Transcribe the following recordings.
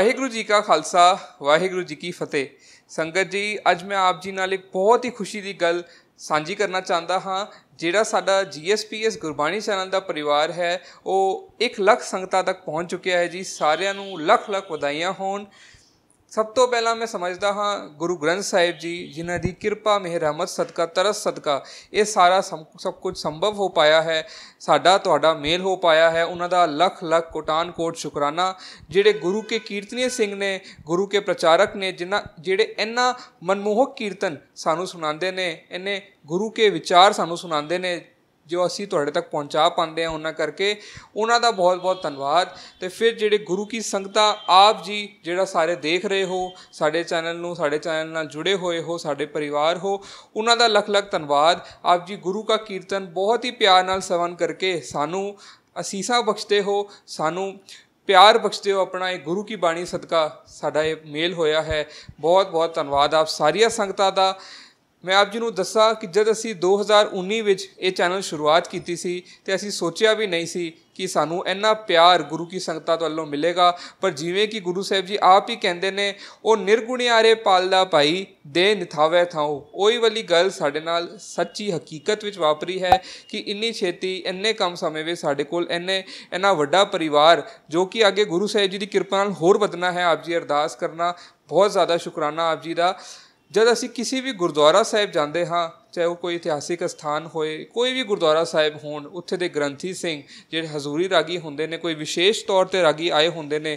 ਵਾਹਿਗੁਰੂ ਜੀ ਕਾ ਖਾਲਸਾ ਵਾਹਿਗੁਰੂ ਜੀ ਕੀ ਫਤਿਹ ਸੰਗਤ ਜੀ ਅੱਜ ਮੈਂ ਆਪ ਜੀ ਨਾਲ ਇੱਕ ਬਹੁਤ ਹੀ ਖੁਸ਼ੀ ਦੀ ਗੱਲ ਸਾਂਝੀ ਕਰਨਾ ਚਾਹੁੰਦਾ ਹਾਂ ਜਿਹੜਾ ਸਾਡਾ ਜੀਐਸਪੀਐਸ ਗੁਰਬਾਣੀ ਚੈਨਲ ਦਾ ਪਰਿਵਾਰ ਹੈ ਉਹ 1 ਲੱਖ ਸੰਗਤਾਂ ਤੱਕ ਪਹੁੰਚ ਚੁੱਕਿਆ ਹੈ ਜੀ ਸਾਰਿਆਂ ਨੂੰ ਲੱਖ ਲੱਖ ਵਧਾਈਆਂ ਹੋਣ ਸਭ ਤੋਂ ਪਹਿਲਾਂ ਮੈਂ ਸਮਝਦਾ ਹਾਂ ਗੁਰੂ ਗ੍ਰੰਥ ਸਾਹਿਬ ਜੀ ਜਿਨ੍ਹਾਂ ਦੀ ਕਿਰਪਾ ਰਹਿਮਤ ਸਦਕਾ ਤਰਸ ਸਦਕਾ ਇਹ ਸਾਰਾ ਸਭ ਕੁਝ ਸੰਭਵ ਹੋ ਪਾਇਆ ਹੈ ਸਾਡਾ ਤੁਹਾਡਾ ਮੇਲ ਹੋ ਪਾਇਆ ਹੈ ਉਹਨਾਂ ਦਾ ਲੱਖ ਲੱਖ ਕੋਟਾਨ ਕੋਟ ਸ਼ੁਕਰਾਨਾ ਜਿਹੜੇ ਗੁਰੂ ਕੇ ਕੀਰਤਨੀਏ ਸਿੰਘ ਨੇ ਗੁਰੂ ਕੇ ਪ੍ਰਚਾਰਕ ਨੇ ਜਿਨ੍ਹਾਂ ਜਿਹੜੇ ਇੰਨਾ ਮਨਮੋਹਕ ਕੀਰਤਨ ਸਾਨੂੰ ਸੁਣਾਉਂਦੇ ਨੇ ਇਹਨੇ ਗੁਰੂ ਕੇ ਵਿਚਾਰ ਸਾਨੂੰ ਸੁਣਾਉਂਦੇ ਨੇ ਜੋ ਅਸੀਂ ਤੁਹਾਡੇ ਤੱਕ ਪਹੁੰਚਾ ਪਾਉਂਦੇ ਆ ਉਹਨਾਂ ਕਰਕੇ ਉਹਨਾਂ ਦਾ ਬਹੁਤ-ਬਹੁਤ ਧੰਨਵਾਦ ਤੇ ਫਿਰ ਜਿਹੜੇ ਗੁਰੂ ਕੀ ਸੰਗਤਾਂ ਆਪ ਜੀ ਜਿਹੜਾ ਸਾਰੇ ਦੇਖ ਰਹੇ ਹੋ ਸਾਡੇ ਚੈਨਲ ਨੂੰ ਸਾਡੇ ਚੈਨਲ ਨਾਲ ਜੁੜੇ ਹੋਏ ਹੋ ਸਾਡੇ ਪਰਿਵਾਰ ਹੋ ਉਹਨਾਂ ਦਾ ਲੱਖ-ਲੱਖ ਧੰਨਵਾਦ ਆਪ ਜੀ ਗੁਰੂ ਕਾ ਕੀਰਤਨ ਬਹੁਤ ਹੀ ਪਿਆਰ ਨਾਲ ਸਵਨ ਕਰਕੇ ਸਾਨੂੰ ਅਸੀਸਾਂ ਬਖਸ਼ਦੇ ਹੋ ਸਾਨੂੰ ਪਿਆਰ ਬਖਸ਼ਦੇ ਹੋ ਆਪਣਾ ਇਹ ਗੁਰੂ ਕੀ ਬਾਣੀ ਸਦਕਾ ਸਾਡਾ ਇਹ ਮੇਲ ਹੋਇਆ ਹੈ ਬਹੁਤ ਬਹੁਤ ਧੰਨਵਾਦ ਆਪ ਸਾਰੀਆਂ ਸੰਗਤਾਂ ਦਾ ਮੈਂ ਆਪ ਜੀ ਨੂੰ ਦੱਸਾਂ ਕਿ ਜਦ ਅਸੀਂ 2019 ਵਿੱਚ ਇਹ ਚੈਨਲ ਸ਼ੁਰੂਆਤ ਕੀਤੀ ਸੀ ਤੇ ਅਸੀਂ ਸੋਚਿਆ ਵੀ ਨਹੀਂ ਸੀ ਕਿ ਸਾਨੂੰ ਇੰਨਾ ਪਿਆਰ ਗੁਰੂ ਕੀ ਸੰਗਤਾਂ ਤੋਂ ਵੱਲੋਂ ਮਿਲੇਗਾ ਪਰ ਜਿਵੇਂ ਕਿ ਗੁਰੂ ਸਾਹਿਬ ਜੀ ਆਪ ਹੀ ਕਹਿੰਦੇ ਨੇ ਉਹ ਨਿਰਗੁਣਿਆਰੇ ਪਾਲਦਾ ਭਾਈ ਦੇ ਨਿਥਾਵੇ ਥਾਉ ਉਹੀ ਵਾਲੀ ਗੱਲ ਸਾਡੇ ਨਾਲ ਸੱਚੀ ਹਕੀਕਤ ਵਿੱਚ ਵਾਪਰੀ ਹੈ ਕਿ ਇੰਨੀ ਛੇਤੀ ਇੰਨੇ ਕਮ ਸਮੇਂ ਵਿੱਚ ਸਾਡੇ ਕੋਲ ਇੰਨੇ ਇੰਨਾ ਵੱਡਾ ਪਰਿਵਾਰ ਜੋ ਕਿ ਅੱਗੇ ਗੁਰੂ ਸਾਹਿਬ ਜੀ ਦੀ ਕਿਰਪਾ ਨਾਲ ਹੋਰ ਵਧਣਾ ਹੈ ਆਪ ਜੀ ਅਰਦਾਸ ਕਰਨਾ ਬਹੁਤ ਜ਼ਿਆਦਾ ਸ਼ੁਕਰਾਨਾ ਆਪ ਜੀ ਦਾ ਜਦ ਅਸੀਂ ਕਿਸੇ ਵੀ ਗੁਰਦੁਆਰਾ ਸਾਹਿਬ ਜਾਂਦੇ ਹਾਂ ਚਾਹੇ ਉਹ ਕੋਈ ਇਤਿਹਾਸਿਕ ਸਥਾਨ ਹੋਏ ਕੋਈ ਵੀ ਗੁਰਦੁਆਰਾ ਸਾਹਿਬ ਹੋਣ ਉੱਥੇ ਦੇ ਗ੍ਰੰਥੀ ਸਿੰਘ ਜਿਹੜੇ ਹਜ਼ੂਰੀ ਰਾਗੀ ਹੁੰਦੇ ਨੇ ਕੋਈ ਵਿਸ਼ੇਸ਼ ਤੌਰ ਤੇ ਰਾਗੀ ਆਏ ਹੁੰਦੇ ਨੇ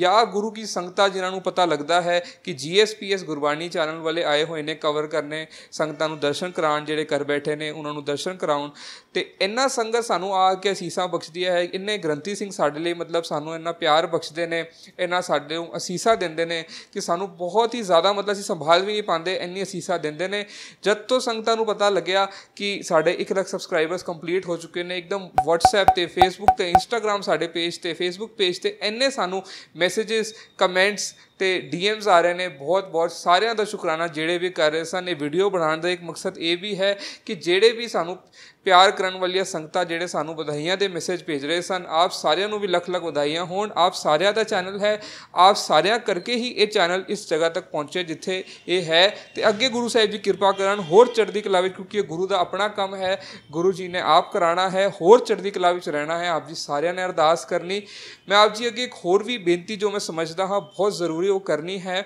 ਜਾਂ ਗੁਰੂ ਕੀ ਸੰਗਤਾਂ ਜਿਨ੍ਹਾਂ ਨੂੰ ਪਤਾ ਲੱਗਦਾ ਹੈ ਕਿ ਜੀਐਸਪੀਐਸ ਗੁਰਬਾਣੀ ਚੈਨਲ ਵਾਲੇ ਆਏ ਹੋਏ ਨੇ ਕਵਰ ਕਰਨੇ ਸੰਗਤਾਂ ਨੂੰ ਦਰਸ਼ਨ ਕਰਾਉਣ ਜਿਹੜੇ ਕਰ ਬੈਠੇ ਨੇ ਉਹਨਾਂ ਨੂੰ ਦਰਸ਼ਨ ਕਰਾਉਣ ਤੇ ਇੰਨਾ ਸੰਗਤ ਸਾਨੂੰ ਆ ਕੇ ਅਸੀਸਾਂ ਬਖਸ਼ਦੀ ਹੈ ਇੰਨੇ ਗ੍ਰੰਥੀ ਸਿੰਘ ਸਾਡੇ ਲਈ ਮਤਲਬ ਸਾਨੂੰ ਇੰਨਾ ਪਿਆਰ ਬਖਸ਼ਦੇ ਨੇ ਇੰਨਾ ਸਾਡੇ ਨੂੰ ਅਸੀਸਾਂ ਦਿੰਦੇ ਨੇ ਕਿ ਸਾਨੂੰ ਬਹੁਤ ਹੀ ਜ਼ਿਆਦਾ ਮਤਲਬ ਅਸੀਂ ਸੰਭਾਲ ਵੀ ਨਹੀਂ ਪਾਉਂਦੇ ਇੰਨੀ ਅਸੀਸਾਂ ਦਿੰਦੇ ਨੇ ਜਦ ਤੋਂ ਸੰਗਤ ਸੰਗਤਾਂ ਨੂੰ ਪਤਾ ਲੱਗਿਆ ਕਿ ਸਾਡੇ 1 ਲੱਖ ਸਬਸਕ੍ਰਾਈਬਰਸ ਕੰਪਲੀਟ ਹੋ ਚੁੱਕੇ ਨੇ ਇੱਕਦਮ WhatsApp ਤੇ Facebook ਤੇ Instagram ਸਾਡੇ ਪੇਜ ਤੇ Facebook ਪੇਜ ਤੇ ਐਨੇ ਸਾਨੂੰ ਮੈਸੇजेस ਕਮੈਂਟਸ ਤੇ ਡੀਐਮਸ ਆ ਰਹੇ ਨੇ ਬਹੁਤ ਬਹੁਤ ਸਾਰਿਆਂ ਦਾ ਸ਼ੁਕਰਾਨਾ ਜਿਹੜੇ ਵੀ ਕਰ ਰਹੇ ਸਨ ਇਹ ਵੀਡੀਓ ਬਣਾਉਣ ਦਾ ਇੱਕ ਮਕਸਦ ਇਹ ਵੀ ਹੈ ਕਿ ਜਿਹੜੇ ਵੀ ਸਾਨੂੰ ਪਿਆਰ ਕਰਨ ਵਾਲੀਆਂ ਸੰਗਤਾਂ ਜਿਹੜੇ ਸਾਨੂੰ ਵਧਾਈਆਂ ਦੇ ਮੈਸੇਜ ਭੇਜ ਰਹੇ ਸਨ ਆਪ ਸਾਰਿਆਂ ਨੂੰ ਵੀ ਲੱਖ ਲੱਖ ਵਧਾਈਆਂ ਹੋਣ ਆਪ ਸਾਰਿਆਂ ਦਾ ਚੈਨਲ ਹੈ ਆਪ ਸਾਰਿਆਂ ਕਰਕੇ ਹੀ ਇਹ ਚੈਨਲ ਇਸ ਜਗ੍ਹਾ ਤੱਕ ਪਹੁੰਚੇ ਜਿੱਥੇ ਇਹ ਹੈ ਤੇ ਅੱਗੇ ਗੁਰੂ ਸਾਹਿਬ ਜੀ ਕਿਰਪਾ ਕਰਨ ਹੋਰ ਚੜ੍ਹਦੀ ਕਲਾ ਵਿੱਚ ਕਿਉਂਕਿ ਇਹ ਗੁਰੂ ਦਾ ਆਪਣਾ ਕੰਮ ਹੈ ਗੁਰੂ ਜੀ ਨੇ ਆਪ ਕਰਾਣਾ ਹੈ ਹੋਰ ਚੜ੍ਹਦੀ ਕਲਾ ਵਿੱਚ ਰਹਿਣਾ ਹੈ ਆਪ ਜੀ ਸਾਰਿਆਂ ਨੇ ਅਰਦਾਸ ਕਰਨੀ ਮੈਂ ਆਪ ਜੀ ਅੱਗੇ ਇੱਕ ਹੋਰ ਵੀ ਬੇਨਤੀ ਜੋ ਮੈਂ ਸਮਝਦਾ ਹਾਂ ਬਹੁਤ ਜ਼ਰੂਰੀ ਉਹ ਕਰਨੀ ਹੈ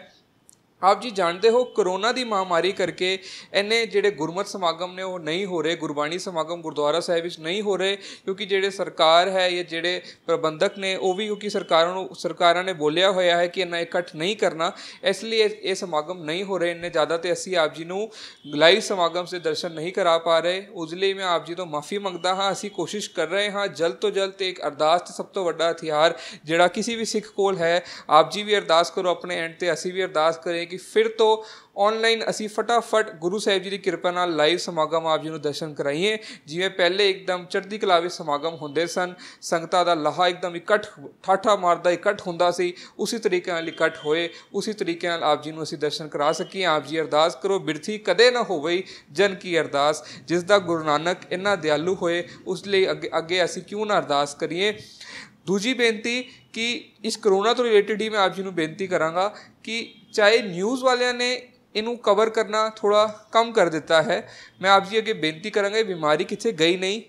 ਆਪ ਜੀ ਜਾਣਦੇ ਹੋ ਕਰੋਨਾ ਦੀ ਮਹਾਮਾਰੀ ਕਰਕੇ ਐਨੇ ਜਿਹੜੇ ਗੁਰਮਤ ਸਮਾਗਮ ਨੇ ਉਹ ਨਹੀਂ ਹੋ ਰਹੇ ਗੁਰਬਾਣੀ ਸਮਾਗਮ ਗੁਰਦੁਆਰਾ ਸਾਹਿਬ ਵਿੱਚ ਨਹੀਂ ਹੋ ਰਹੇ ਕਿਉਂਕਿ ਜਿਹੜੇ ਸਰਕਾਰ ਹੈ ਜਾਂ ਜਿਹੜੇ ਪ੍ਰਬੰਧਕ ਨੇ ਉਹ ਵੀ ਕਿਉਂਕਿ ਸਰਕਾਰਾਂ ਨੂੰ ਸਰਕਾਰਾਂ ਨੇ ਬੋਲਿਆ ਹੋਇਆ ਹੈ ਕਿ ਇਹਨਾਂ ਇਕੱਠ ਨਹੀਂ ਕਰਨਾ ਇਸ ਲਈ ਇਹ ਸਮਾਗਮ ਨਹੀਂ ਹੋ ਰਹੇ ਇੰਨੇ ਜ਼ਿਆਦਾ ਤੇ ਅਸੀਂ ਆਪ ਜੀ ਨੂੰ ਲਾਈਵ ਸਮਾਗਮ ਸੇ ਦਰਸ਼ਨ ਨਹੀਂ ਕਰਾ ਪਾ ਰਹੇ ਉਸ ਲਈ ਮੈਂ ਆਪ ਜੀ ਤੋਂ ਮਾਫੀ ਮੰਗਦਾ ਹਾਂ ਅਸੀਂ ਕੋਸ਼ਿਸ਼ ਕਰ ਰਹੇ ਹਾਂ ਜਲਦ ਤੋਂ ਜਲਦ ਇੱਕ ਅਰਦਾਸ ਤੇ ਸਭ ਤੋਂ ਵੱਡਾ ਹਥਿਆਰ ਜਿਹੜਾ ਕਿਸੇ ਵੀ ਸਿੱਖ ਕੋਲ ਹੈ ਆਪ ਜੀ ਵੀ ਅਰਦਾਸ ਕਰੋ ਆਪਣੇ ਐਂਡ ਤੇ ਅਸੀਂ ਵੀ ਅਰਦਾਸ ਕਰੇ ਕਿ ਫਿਰ ਤੋਂ ਆਨਲਾਈਨ ਅਸੀਂ ਫਟਾਫਟ ਗੁਰੂ ਸਾਹਿਬ ਜੀ ਦੀ ਕਿਰਪਾ ਨਾਲ ਲਾਈਵ ਸਮਾਗਮ ਆਪ ਜੀ ਨੂੰ ਦਰਸ਼ਨ ਕਰਾਈਏ ਜਿਵੇਂ ਪਹਿਲੇ ਇੱਕਦਮ ਚੜ੍ਹਦੀ ਕਲਾ ਵਿੱਚ ਸਮਾਗਮ ਹੁੰਦੇ ਸਨ ਸੰਗਤਾਂ ਦਾ ਲਹਾ ਇੱਕਦਮ ਇਕੱਠ ਠਾਠਾ ਮਾਰਦਾ ਇਕੱਠ ਹੁੰਦਾ ਸੀ ਉਸੇ ਤਰੀਕੇ ਨਾਲ ਇਕੱਠ ਹੋਏ ਉਸੇ ਤਰੀਕੇ ਨਾਲ ਆਪ ਜੀ ਨੂੰ ਅਸੀਂ ਦਰਸ਼ਨ ਕਰਾ ਸਕੀਏ ਆਪ ਜੀ ਅਰਦਾਸ ਕਰੋ ਬਿਰਥੀ ਕਦੇ ਨਾ ਹੋਵੇ ਜਨ ਕੀ ਅਰਦਾਸ ਜਿਸ ਦਾ ਗੁਰੂ ਨਾਨਕ ਇੰਨਾ ਦਿਆਲੂ ਹੋਏ ਉਸ ਲਈ ਅੱਗੇ ਅਸੀਂ ਕਿਉਂ ਨਾ ਅਰਦਾਸ ਕਰੀਏ ਦੂਜੀ ਬੇਨਤੀ ਕਿ ਇਸ ਕਰੋਨਾ ਤੋਂ ਰਿਲੇਟਡ ਹੀ ਮੈਂ ਆਪ ਜੀ ਨੂੰ ਬੇਨਤੀ ਕਰਾਂਗਾ ਕਿ ਚਾਹੇ ਨਿਊਜ਼ ਵਾਲਿਆਂ ਨੇ ਇਹਨੂੰ ਕਵਰ ਕਰਨਾ ਥੋੜਾ ਕਮ ਕਰ ਦਿੱਤਾ ਹੈ ਮੈਂ ਆਪ ਜੀ ਅੱਗੇ ਬੇਨਤੀ ਕਰਾਂਗਾ ਇਹ ਬਿਮਾਰੀ ਕਿੱਥੇ ਗਈ ਨਹੀਂ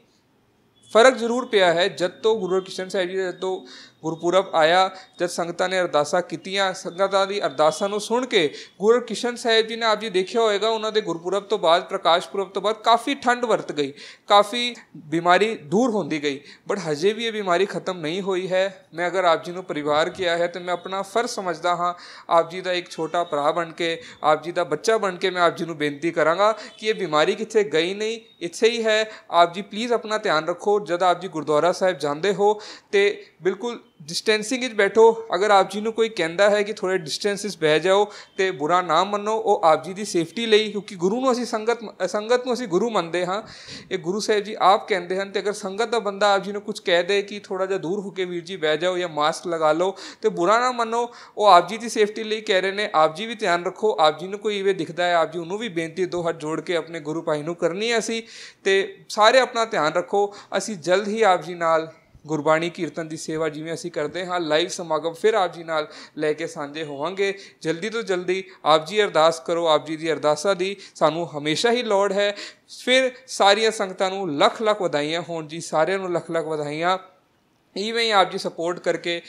ਫਰਕ ਜ਼ਰੂਰ ਪਿਆ ਹੈ ਜਦ ਤੋਂ ਗੁਰੂ ਕਿਸ਼ਨ ਸਾਹਿਬ ਜੀ ਜਦ ਤੋਂ ਗੁਰਪੁਰਬ ਆਇਆ ਜਦ ਸੰਗਤਾਂ ਨੇ ਅਰਦਾਸਾਂ ਕੀਤੀਆਂ ਸੰਗਤਾਂ ਦੀ ਅਰਦਾਸਾਂ ਨੂੰ ਸੁਣ ਕੇ ਗੁਰੂ ਕਿਸ਼ਨ ਸਾਹਿਬ ਜੀ ਨੇ ਆਪ ਜੀ ਦੇਖਿਆ ਹੋਵੇਗਾ ਉਹਨਾਂ ਦੇ ਗੁਰਪੁਰਬ ਤੋਂ ਬਾਅਦ ਪ੍ਰਕਾਸ਼ ਪੁਰਬ ਤੋਂ ਬਾਅਦ ਕਾਫੀ ਠੰਡ ਵਰਤ ਗਈ ਕਾਫੀ ਬਿਮਾਰੀ ਦੂਰ ਹੁੰਦੀ ਗਈ ਬਟ ਹਜੇ ਵੀ ਇਹ ਬਿਮਾਰੀ ਖਤਮ ਨਹੀਂ ਹੋਈ ਹੈ ਮੈਂ ਅਗਰ ਆਪ ਜੀ ਨੂੰ ਪਰਿਵਾਰ ਕਿਹਾ ਹੈ ਤੇ ਮੈਂ ਆਪਣਾ ਫਰਜ਼ ਸਮਝਦਾ ਹਾਂ ਆਪ ਜੀ ਦਾ ਇੱਕ ਛੋਟਾ ਭਰਾ ਬਣ ਕੇ ਆਪ ਜੀ ਦਾ ਬੱਚਾ ਬਣ ਕੇ ਮੈਂ ਆਪ ਜੀ ਨੂੰ ਬੇਨਤੀ ਕਰਾਂਗਾ ਕਿ ਇਹ ਬਿਮਾਰੀ ਕਿੱਥੇ ਗਈ ਨਹੀਂ ਇੱਥੇ ਹੀ ਹੈ ਆਪ ਜੀ ਪਲੀਜ਼ ਆਪਣਾ ਧਿਆਨ ਰੱਖੋ ਜਦ ਆਪ ਜੀ ਗੁਰਦੁਆਰਾ ਸਾਹਿਬ ਜਾਂਦੇ ਹੋ ਤੇ ਬਿਲਕੁਲ ਡਿਸਟੈਂਸਿੰਗ ਵਿੱਚ ਬੈਠੋ ਅਗਰ ਆਪ ਜੀ ਨੂੰ ਕੋਈ ਕਹਿੰਦਾ ਹੈ ਕਿ ਥੋੜੇ ਡਿਸਟੈਂਸਿਸ ਬਹਿ ਜਾਓ ਤੇ ਬੁਰਾ ਨਾ ਮੰਨੋ ਉਹ ਆਪ ਜੀ ਦੀ ਸੇਫਟੀ ਲਈ ਕਿਉਂਕਿ ਗੁਰੂ ਨੂੰ ਅਸੀਂ ਸੰਗਤ ਸੰਗਤ ਨੂੰ ਅਸੀਂ ਗੁਰੂ ਮੰਨਦੇ ਹਾਂ ਇਹ ਗੁਰੂ ਸਾਹਿਬ ਜੀ ਆਪ ਕਹਿੰਦੇ ਹਨ ਤੇ ਅਗਰ ਸੰਗਤ ਦਾ ਬੰਦਾ ਆਪ ਜੀ ਨੂੰ ਕੁਝ ਕਹਿ ਦੇ ਕਿ ਥੋੜਾ ਜਿਹਾ ਦੂਰ ਹੋ ਕੇ ਵੀਰ ਜੀ ਬਹਿ ਜਾਓ ਜਾਂ ਮਾਸਕ ਲਗਾ ਲਓ ਤੇ ਬੁਰਾ ਨਾ ਮੰਨੋ ਉਹ ਆਪ ਜੀ ਦੀ ਸੇਫਟੀ ਲਈ ਕਹਿ ਰਹੇ ਨੇ ਆਪ ਜੀ ਵੀ ਧਿਆਨ ਰੱਖੋ ਆਪ ਜੀ ਨੂੰ ਕੋਈ ਇਵੇਂ ਦਿਖਦਾ ਹੈ ਆਪ ਜੀ ਉਹਨੂੰ ਵੀ ਬੇਨਤੀ ਦੋ ਹੱਥ ਜੋੜ ਕੇ ਆਪਣੇ ਗੁਰੂ ਭਾਈ ਨੂੰ ਕਰਨੀ ਹੈ ਅਸੀਂ ਤੇ ਸਾਰੇ ਆਪਣਾ ਧਿਆਨ ਰੱਖੋ ਅਸੀਂ ਜਲਦ ਹੀ ਆਪ ਜੀ ਨਾਲ ਗੁਰਬਾਣੀ ਕੀਰਤਨ ਦੀ ਸੇਵਾ ਜਿਵੇਂ ਅਸੀਂ ਕਰਦੇ ਹਾਂ ਲਾਈਵ ਸਮਾਗਮ ਫਿਰ ਆਪ ਜੀ ਨਾਲ ਲੈ ਕੇ ਸਾਂਝੇ ਹੋਵਾਂਗੇ ਜਲਦੀ ਤੋਂ ਜਲਦੀ ਆਪ ਜੀ ਅਰਦਾਸ ਕਰੋ ਆਪ ਜੀ ਦੀ ਅਰਦਾਸਾਂ ਦੀ ਸਾਨੂੰ ਹਮੇਸ਼ਾ ਹੀ ਲੋੜ ਹੈ ਫਿਰ ਸਾਰੀਆਂ ਸੰਗਤਾਂ ਨੂੰ ਲੱਖ ਲੱਖ ਵਧਾਈਆਂ ਹੋਣ ਜੀ ਸਾਰਿਆਂ ਨੂੰ ਲੱਖ ਲੱਖ ਵਧਾਈਆਂ ਇਵੇਂ ਹੀ ਆਪ ਜੀ ਸਪੋਰਟ ਕਰਕੇ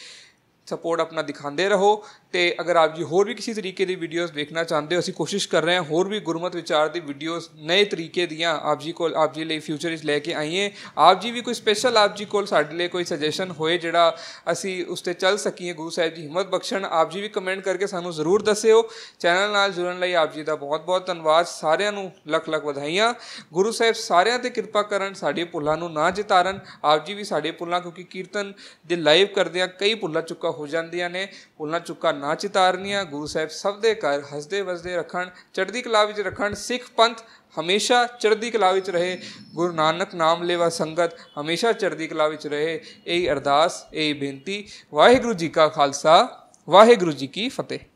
ਸਪੋਰਟ ਆਪਣਾ ਦਿਖਾਉਂਦੇ ਰਹੋ ਤੇ ਅਗਰ ਆਪ ਜੀ ਹੋਰ ਵੀ ਕਿਸੇ ਤਰੀਕੇ ਦੀ ਵੀਡੀਓਜ਼ ਦੇਖਣਾ ਚਾਹੁੰਦੇ ਹੋ ਅਸੀਂ ਕੋਸ਼ਿਸ਼ ਕਰ ਰਹੇ ਹਾਂ ਹੋਰ ਵੀ ਗੁਰਮਤ ਵਿਚਾਰ ਦੀ ਵੀਡੀਓਜ਼ ਨਏ ਤਰੀਕੇ ਦੀਆਂ ਆਪ ਜੀ ਕੋਲ ਆਪ ਜੀ ਲਈ ਫਿਊਚਰ ਇਸ ਲੈ ਕੇ ਆਈਏ ਆਪ ਜੀ ਵੀ ਕੋਈ ਸਪੈਸ਼ਲ ਆਪ ਜੀ ਕੋਲ ਸਾਡੇ ਲਈ ਕੋਈ ਸੁਜੈਸ਼ਨ ਹੋਏ ਜਿਹੜਾ ਅਸੀਂ ਉਸ ਤੇ ਚੱਲ ਸਕੀਏ ਗੁਰੂ ਸਾਹਿਬ ਜੀ ਹਿੰਮਤ ਬਖਸ਼ਣ ਆਪ ਜੀ ਵੀ ਕਮੈਂਟ ਕਰਕੇ ਸਾਨੂੰ ਜ਼ਰੂਰ ਦੱਸਿਓ ਚੈਨਲ ਨਾਲ ਜੁੜਨ ਲਈ ਆਪ ਜੀ ਦਾ ਬਹੁਤ-ਬਹੁਤ ਧੰਨਵਾਦ ਸਾਰਿਆਂ ਨੂੰ ਲੱਖ-ਲੱਖ ਵਧਾਈਆਂ ਗੁਰੂ ਸਾਹਿਬ ਸਾਰਿਆਂ ਤੇ ਕਿਰਪਾ ਕਰਨ ਸਾਡੇ ਭੁੱਲਾਂ ਨੂੰ ਨਾ ਜਿਤਾਰਨ ਆਪ ਜੀ ਵੀ ਸਾਡੇ ਭੁੱਲਾਂ ਕਿਉਂਕਿ ਕੀਰਤਨ ਦੇ ਲਾਈਵ ਕਰਦੇ ਆ ਕਈ ਭੁੱਲਾਂ ਚੁੱਕਾ ਹੋ ਜਾਂਦੀਆਂ ਨੇ ਭੁੱਲਾਂ ਚੁੱਕਾ ਨਾ ਚਿਤਾਰਨੀਆਂ ਗੁਰੂ ਸਾਹਿਬ ਸਭ ਦੇ ਘਰ ਹੱਸਦੇ ਵਸਦੇ ਰੱਖਣ ਚੜ੍ਹਦੀ ਕਲਾ ਵਿੱਚ ਰੱਖਣ ਸਿੱਖ ਪੰਥ ਹਮੇਸ਼ਾ ਚੜ੍ਹਦੀ ਕਲਾ ਵਿੱਚ ਰਹੇ ਗੁਰੂ ਨਾਨਕ ਨਾਮ ਲੇਵਾ ਸੰਗਤ ਹਮੇਸ਼ਾ ਚੜ੍ਹਦੀ ਕਲਾ ਵਿੱਚ ਰਹੇ ਇਹ ਅਰਦਾਸ ਇਹ ਬੇਨਤੀ ਵਾਹਿਗੁਰੂ ਜੀ ਕਾ ਖਾਲਸਾ ਵਾਹਿਗੁਰੂ ਜੀ ਕੀ ਫਤਿਹ